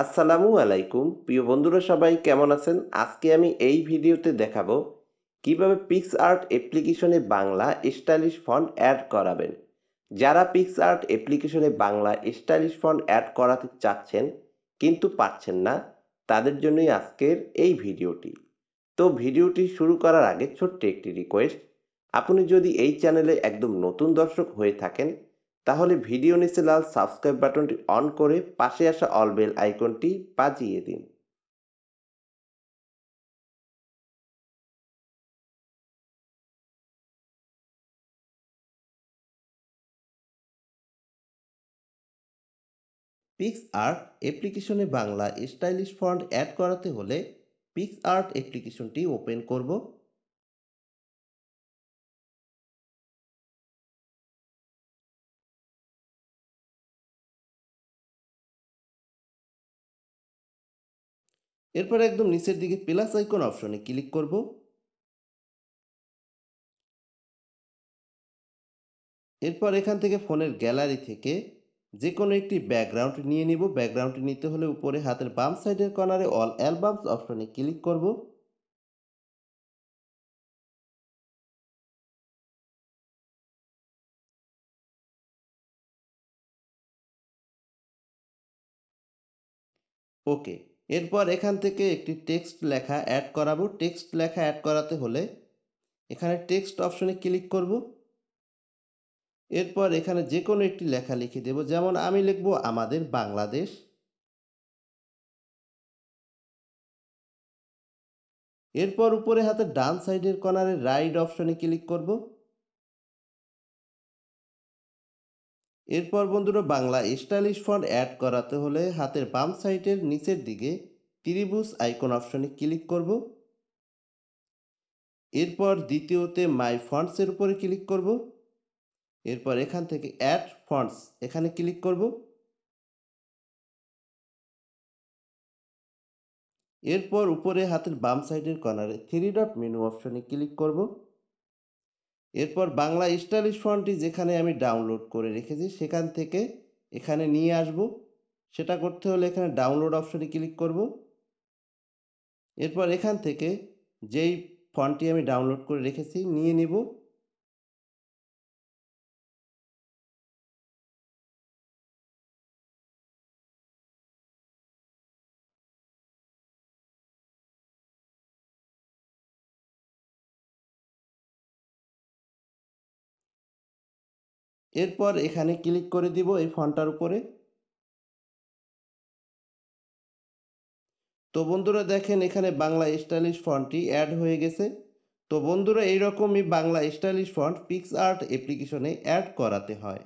আসসালামু আলাইকুম প্রিয় বন্ধুরা সবাই কেমন আছেন আজকে আমি এই ভিডিওতে দেখাবো কিভাবে পিক্স আর্ট অ্যাপ্লিকেশনে বাংলা স্টাইলিশ ফন্ট অ্যাড করাবেন যারা পিক্স আর্ট অ্যাপ্লিকেশনে বাংলা স্টাইলিশ ফন্ট অ্যাড করাতে চাচ্ছেন কিন্তু পাচ্ছেন না তাদের জন্যই আজকের এই ভিডিওটি তো ভিডিওটি শুরু করার আগে ছোট্ট একটি রিকোয়েস্ট আপনি যদি এই চ্যানেলে একদম নতুন দর্শক হয়ে থাকেন তাহলে ভিডিও নিচে লাল সাবস্ক্রাইব বাটনটি অন করে পাশে আসা অল বেল আইকনটি বাজিয়ে দিন পিক্স আর্ট অ্যাপ্লিকেশনে বাংলা স্টাইলিশ ফন্ট অ্যাড করাতে হলে পিক্স আর্ট অ্যাপ্লিকেশনটি ওপেন করব এরপর একদম নিচের দিকে প্লাস আইকন অপশনে ক্লিক করব এরপর এখান থেকে ফোনের গ্যালারি থেকে যে কোনো একটি ব্যাকগ্রাউন্ড নিয়ে নিব ব্যাকগ্রাউন্ড নিতে হলে উপরে হাতের বাম সাইডের কর্নারে অল অ্যালবামস অপশনে ক্লিক করব ওকে এরপর এখান থেকে একটি টেক্সট লেখা অ্যাড করাবো টেক্সট লেখা অ্যাড করাতে হলে এখানে টেক্সট অপশনে ক্লিক করব এরপর এখানে যে কোনো একটি লেখা লিখে দেব যেমন আমি লিখব আমাদের বাংলাদেশ এরপর উপরে হাতে ডান সাইডের কর্নারে রাইট অপশনে ক্লিক করব এরপর বন্ধুরা বাংলা স্টাইলিশ ফন্ট অ্যাড করাতে হলে হাতের বাম সাইডের নিচের দিকে ত্রিভুজ আইকন অপশনে ক্লিক করব এরপর দ্বিতীয়তে মাই ফন্টসের উপরে ক্লিক করব এরপর এখান থেকে অ্যাড ফন্টস এখানে ক্লিক করব এরপর উপরে হাতের বাম সাইডের কর্নারে থ্রি ডট মেনু অপশনে ক্লিক করব এরপর বাংলা স্টাইলিশ ফন্টটি যেখানে আমি ডাউনলোড করে রেখেছি সেখান থেকে এখানে নিয়ে আসব সেটা করতে হলে এখানে ডাউনলোড অপশনে ক্লিক করব এরপর এখান থেকে যেই ফন্টটি আমি ডাউনলোড করে রেখেছি নিয়ে নেব এরপর এখানে ক্লিক করে দিব এই ফোনটার উপরে তো বন্ধুরা দেখেন এখানে বাংলা স্টাইলিশ ফন্টটি অ্যাড হয়ে গেছে তো বন্ধুরা এইরকমই Bangla stylish font PicsArt অ্যাপ্লিকেশনে অ্যাড করাতে হয়